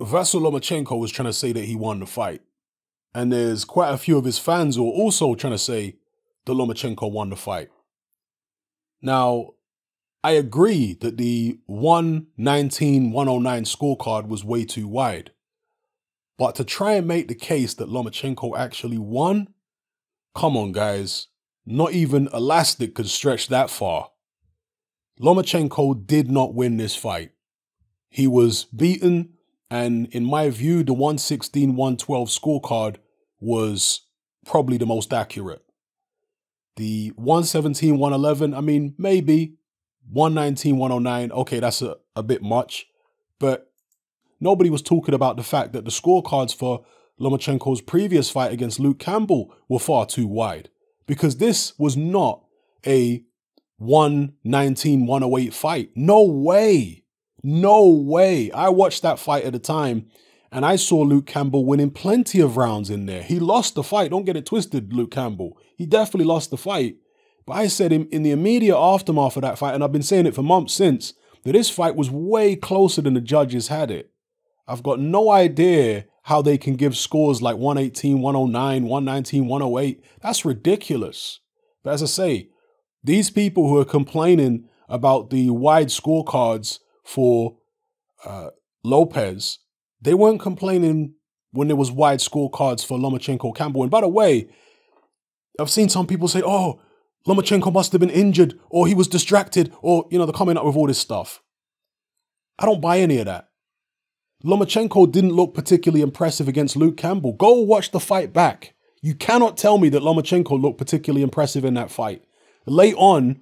Vasyl Lomachenko was trying to say that he won the fight. And there's quite a few of his fans who are also trying to say that Lomachenko won the fight. Now, I agree that the 119 109 scorecard was way too wide. But to try and make the case that Lomachenko actually won, come on, guys. Not even Elastic could stretch that far. Lomachenko did not win this fight. He was beaten and in my view, the 116 112 scorecard was probably the most accurate. The 117 111, I mean, maybe 119 109, okay, that's a, a bit much. But nobody was talking about the fact that the scorecards for Lomachenko's previous fight against Luke Campbell were far too wide because this was not a 119 108 fight. No way. No way. I watched that fight at the time and I saw Luke Campbell winning plenty of rounds in there. He lost the fight. Don't get it twisted, Luke Campbell. He definitely lost the fight. But I said in, in the immediate aftermath of that fight, and I've been saying it for months since, that this fight was way closer than the judges had it. I've got no idea how they can give scores like 118, 109, 119, 108. That's ridiculous. But as I say, these people who are complaining about the wide scorecards for uh, Lopez, they weren't complaining when there was wide scorecards for Lomachenko Campbell. And by the way, I've seen some people say, oh, Lomachenko must have been injured or he was distracted or, you know, they're coming up with all this stuff. I don't buy any of that. Lomachenko didn't look particularly impressive against Luke Campbell. Go watch the fight back. You cannot tell me that Lomachenko looked particularly impressive in that fight. Late on,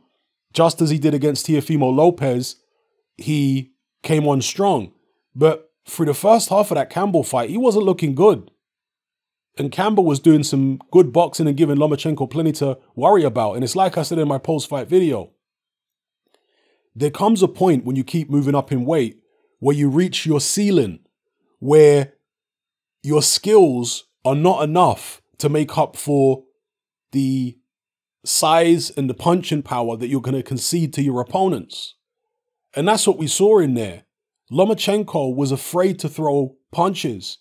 just as he did against Teofimo Lopez, he came on strong. But through the first half of that Campbell fight, he wasn't looking good. And Campbell was doing some good boxing and giving Lomachenko plenty to worry about. And it's like I said in my post fight video there comes a point when you keep moving up in weight where you reach your ceiling, where your skills are not enough to make up for the size and the punching power that you're going to concede to your opponents. And that's what we saw in there. Lomachenko was afraid to throw punches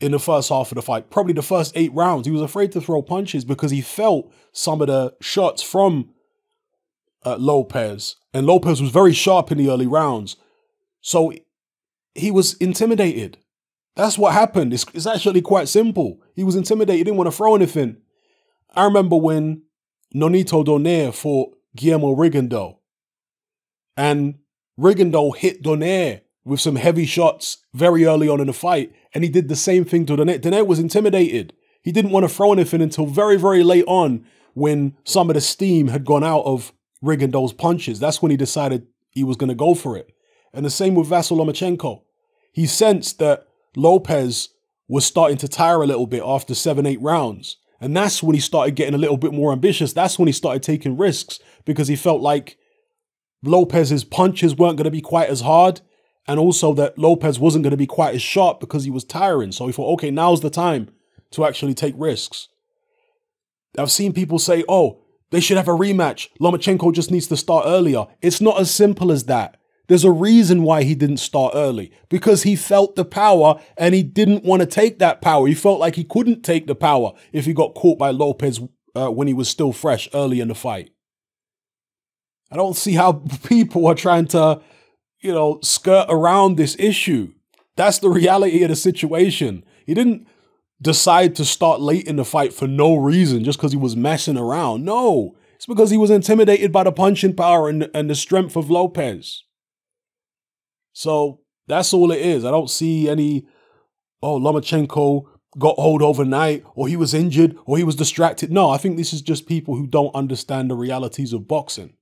in the first half of the fight, probably the first eight rounds. He was afraid to throw punches because he felt some of the shots from uh, Lopez. And Lopez was very sharp in the early rounds. So he was intimidated. That's what happened. It's, it's actually quite simple. He was intimidated. He didn't want to throw anything. I remember when Nonito Donaire fought Guillermo Rigondeaux. And Rigondeaux hit Donaire with some heavy shots very early on in the fight, and he did the same thing to Donaire. Donaire was intimidated. He didn't want to throw anything until very, very late on when some of the steam had gone out of Rigondeaux's punches. That's when he decided he was going to go for it. And the same with Vasyl Lomachenko. He sensed that Lopez was starting to tire a little bit after seven, eight rounds. And that's when he started getting a little bit more ambitious. That's when he started taking risks because he felt like Lopez's punches weren't going to be quite as hard. And also that Lopez wasn't going to be quite as sharp because he was tiring. So he thought, okay, now's the time to actually take risks. I've seen people say, oh, they should have a rematch. Lomachenko just needs to start earlier. It's not as simple as that. There's a reason why he didn't start early because he felt the power and he didn't want to take that power. He felt like he couldn't take the power if he got caught by Lopez uh, when he was still fresh early in the fight. I don't see how people are trying to, you know, skirt around this issue. That's the reality of the situation. He didn't decide to start late in the fight for no reason, just because he was messing around. No, it's because he was intimidated by the punching power and, and the strength of Lopez. So that's all it is. I don't see any, oh, Lomachenko got hold overnight or he was injured or he was distracted. No, I think this is just people who don't understand the realities of boxing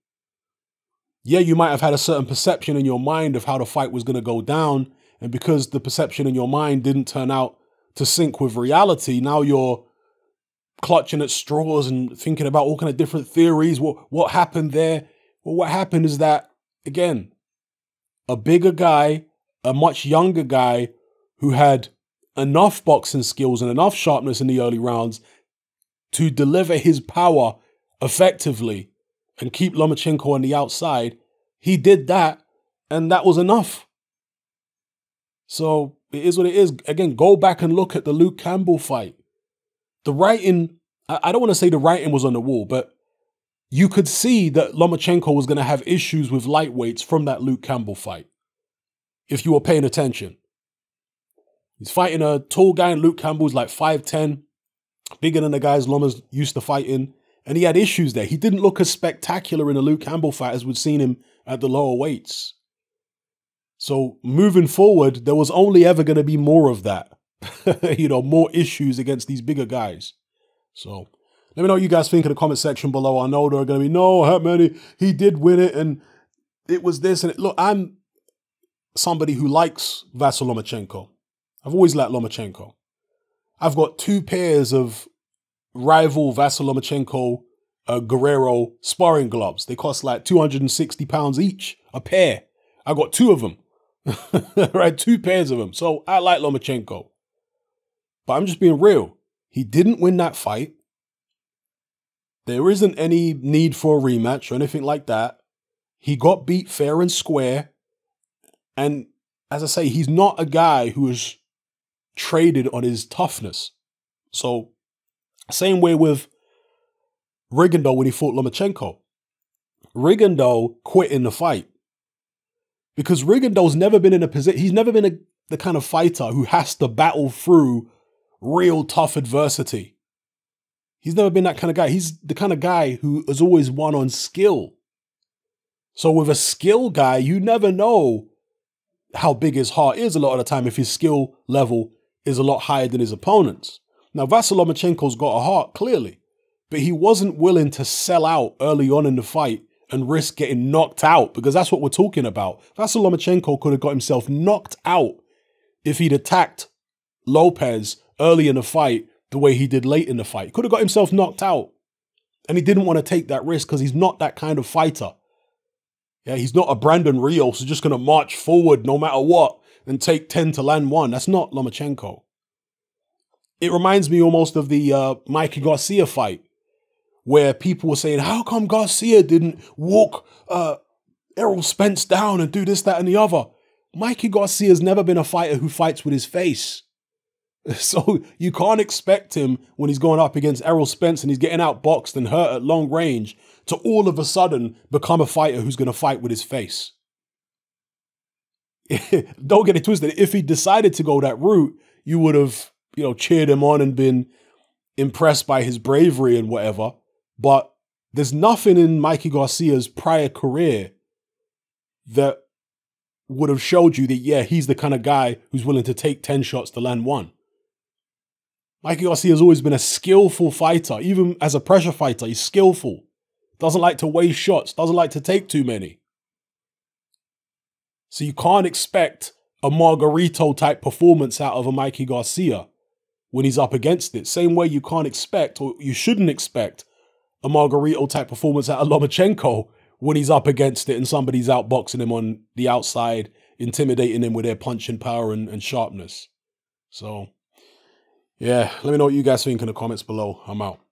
yeah, you might have had a certain perception in your mind of how the fight was going to go down. And because the perception in your mind didn't turn out to sync with reality, now you're clutching at straws and thinking about all kind of different theories. What what happened there? Well, what happened is that again, a bigger guy, a much younger guy who had enough boxing skills and enough sharpness in the early rounds to deliver his power effectively and keep Lomachenko on the outside. He did that, and that was enough. So it is what it is. Again, go back and look at the Luke Campbell fight. The writing, I don't want to say the writing was on the wall, but you could see that Lomachenko was going to have issues with lightweights from that Luke Campbell fight, if you were paying attention. He's fighting a tall guy, and Luke Campbell's like 5'10, bigger than the guys Loma's used to fighting and he had issues there. He didn't look as spectacular in a Luke Campbell fight as we'd seen him at the lower weights. So moving forward, there was only ever going to be more of that. you know, more issues against these bigger guys. So let me know what you guys think in the comment section below. I know there are going to be, no, Hatman, he, he did win it and it was this. And it, look, I'm somebody who likes Vasyl Lomachenko. I've always liked Lomachenko. I've got two pairs of rival Vasyl Lomachenko uh, Guerrero sparring gloves. They cost like 260 pounds each, a pair. I got two of them, right? Two pairs of them. So I like Lomachenko. But I'm just being real. He didn't win that fight. There isn't any need for a rematch or anything like that. He got beat fair and square. And as I say, he's not a guy who is traded on his toughness. So same way with Rigondeaux when he fought Lomachenko. Rigondeaux quit in the fight because Rigondeaux's never been in a position. He's never been a, the kind of fighter who has to battle through real tough adversity. He's never been that kind of guy. He's the kind of guy who has always won on skill. So with a skill guy, you never know how big his heart is a lot of the time if his skill level is a lot higher than his opponent's. Now, Vasyl Lomachenko's got a heart, clearly, but he wasn't willing to sell out early on in the fight and risk getting knocked out because that's what we're talking about. Vasyl Lomachenko could have got himself knocked out if he'd attacked Lopez early in the fight the way he did late in the fight. Could have got himself knocked out. And he didn't want to take that risk because he's not that kind of fighter. Yeah, he's not a Brandon Rios who's just going to march forward no matter what and take 10 to land one. That's not Lomachenko it reminds me almost of the uh, Mikey Garcia fight, where people were saying, "How come Garcia didn't walk uh, Errol Spence down and do this, that, and the other?" Mikey Garcia has never been a fighter who fights with his face. So you can't expect him when he's going up against Errol Spence and he's getting outboxed and hurt at long range to all of a sudden become a fighter who's going to fight with his face. Don't get it twisted. If he decided to go that route, you would have you know, cheered him on and been impressed by his bravery and whatever. But there's nothing in Mikey Garcia's prior career that would have showed you that, yeah, he's the kind of guy who's willing to take 10 shots to land one. Mikey Garcia has always been a skillful fighter, even as a pressure fighter, he's skillful. Doesn't like to waste shots, doesn't like to take too many. So you can't expect a Margarito type performance out of a Mikey Garcia when he's up against it. Same way you can't expect or you shouldn't expect a Margarito type performance out of Lomachenko when he's up against it and somebody's outboxing him on the outside, intimidating him with their punching power and, and sharpness. So, yeah, let me know what you guys think in the comments below. I'm out.